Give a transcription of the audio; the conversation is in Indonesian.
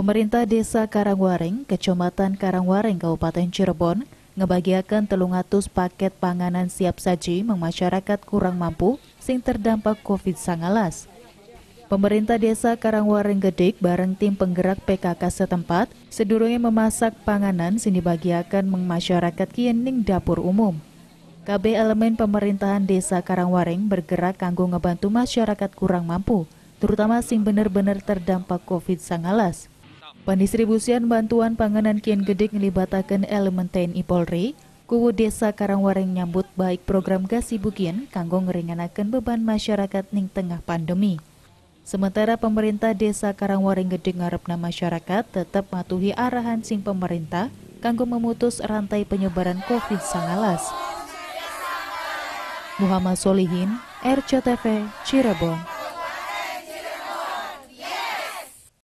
Pemerintah Desa Karangwaring, Kecamatan Karangwaring, Kabupaten Cirebon, ngebagiakan telungatus paket panganan siap saji masyarakat kurang mampu sing terdampak COVID-19. Pemerintah Desa Karangwaring Gedik bareng tim penggerak PKK setempat sedurungnya memasak panganan sing dibagiakan masyarakat kiening dapur umum. KB elemen pemerintahan Desa Karangwaring bergerak kanggo ngebantu masyarakat kurang mampu, terutama sing bener-bener terdampak COVID-19. Pendistribusian bantuan panganan kian gede melibatakan elemen TNI Polri, kuwu desa Karangwareng nyambut baik program bukian kanggo ngeringanakan beban masyarakat ning tengah pandemi. Sementara pemerintah desa Karangwareng gede ngarepna masyarakat tetap matuhi arahan sing pemerintah kanggo memutus rantai penyebaran COVID-19. Muhammad Solihin, RCTV, Cirebon.